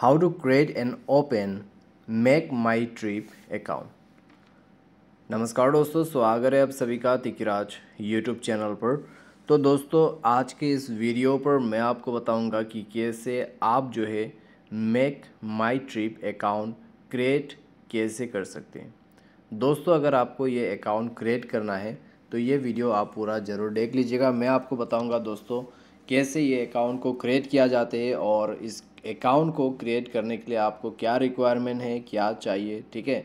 how to create and open make my trip account नमस्कार दोस्तों स्वागत है आप सभी का तिकराज यूट्यूब चैनल पर तो दोस्तों आज के इस वीडियो पर मैं आपको बताऊंगा कि कैसे आप जो है MakeMyTrip account create कैसे कर सकते हैं दोस्तों अगर आपको ये अकाउंट क्रिएट करना है तो ये वीडियो आप पूरा ज़रूर देख लीजिएगा मैं आपको बताऊंगा दोस्तों कैसे ये अकाउंट को क्रिएट किया जाते हैं और इस अकाउंट को क्रिएट करने के लिए आपको क्या रिक्वायरमेंट है क्या चाहिए ठीक है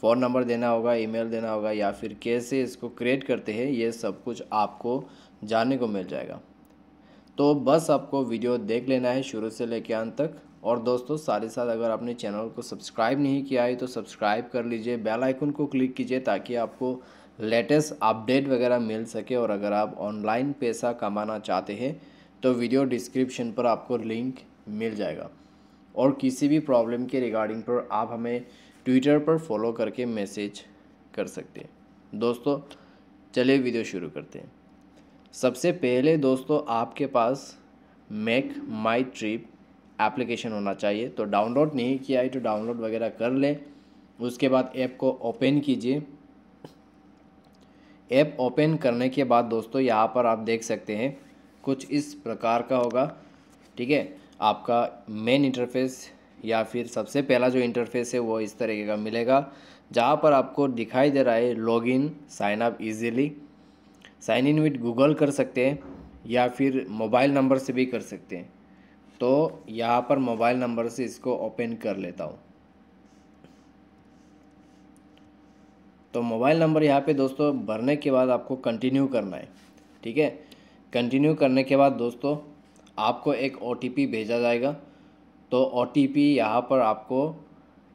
फ़ोन नंबर देना होगा ईमेल देना होगा या फिर कैसे इसको क्रिएट करते हैं ये सब कुछ आपको जानने को मिल जाएगा तो बस आपको वीडियो देख लेना है शुरू से लेकर अंत तक और दोस्तों साथ ही साथ अगर आपने चैनल को सब्सक्राइब नहीं किया है तो सब्सक्राइब कर लीजिए बेल आइकन को क्लिक कीजिए ताकि आपको लेटेस्ट अपडेट वगैरह मिल सके और अगर आप ऑनलाइन पैसा कमाना चाहते हैं तो वीडियो डिस्क्रिप्शन पर आपको लिंक मिल जाएगा और किसी भी प्रॉब्लम के रिगार्डिंग पर आप हमें ट्विटर पर फॉलो करके मैसेज कर सकते हैं दोस्तों चलिए वीडियो शुरू करते हैं सबसे पहले दोस्तों आपके पास मेक माई ट्रिप एप्लीकेशन होना चाहिए तो डाउनलोड नहीं किया है तो डाउनलोड वगैरह कर लें उसके बाद ऐप को ओपन कीजिए ऐप ओपन करने के बाद दोस्तों यहाँ पर आप देख सकते हैं कुछ इस प्रकार का होगा ठीक है आपका मेन इंटरफेस या फिर सबसे पहला जो इंटरफेस है वो इस तरीके का मिलेगा जहाँ पर आपको दिखाई दे रहा है log in sign up easily sign in with Google कर सकते हैं या फिर मोबाइल नंबर से भी कर सकते हैं तो यहाँ पर मोबाइल नंबर से इसको ओपन कर लेता हूँ तो मोबाइल नंबर यहाँ पे दोस्तों भरने के बाद आपको कंटिन्यू करना है ठीक है कंटिन्यू करने के बाद दोस्तों आपको एक ओ भेजा जाएगा तो ओ टी पी यहाँ पर आपको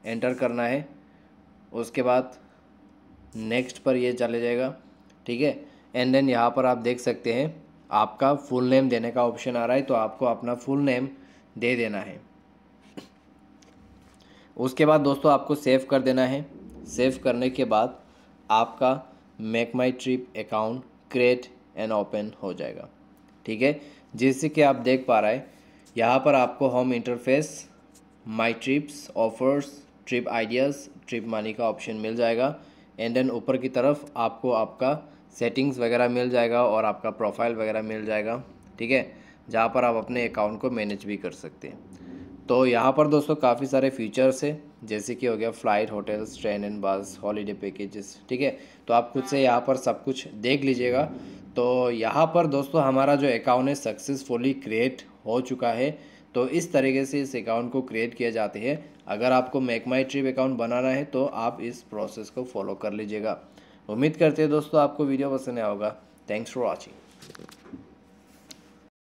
एंटर करना है उसके बाद नेक्स्ट पर ये चले जाएगा ठीक है एंड देन यहाँ पर आप देख सकते हैं आपका फुल नेम देने का ऑप्शन आ रहा है तो आपको अपना फुल नेम दे देना है उसके बाद दोस्तों आपको सेव कर देना है सेव करने के बाद आपका MakeMyTrip account create and open हो जाएगा ठीक है जैसे कि आप देख पा रहे हैं यहाँ पर आपको home interface my trips offers trip ideas trip money का ऑप्शन मिल जाएगा एंड देन ऊपर की तरफ आपको आपका सेटिंग्स वगैरह मिल जाएगा और आपका प्रोफाइल वगैरह मिल जाएगा ठीक है जहाँ पर आप अपने अकाउंट को मैनेज भी कर सकते हैं तो यहाँ पर दोस्तों काफ़ी सारे फीचर्स है जैसे कि हो गया flight hotels train and bus holiday packages ठीक है तो आप खुद से यहाँ पर सब कुछ देख लीजिएगा तो यहाँ पर दोस्तों हमारा जो अकाउंट है सक्सेसफुली क्रिएट हो चुका है तो इस तरीके से इस अकाउंट को क्रिएट किया जाते हैं अगर आपको मेक माई ट्रिप अकाउंट बनाना है तो आप इस प्रोसेस को फॉलो कर लीजिएगा उम्मीद करते हैं दोस्तों आपको वीडियो पसंद आया होगा थैंक्स फॉर वॉचिंग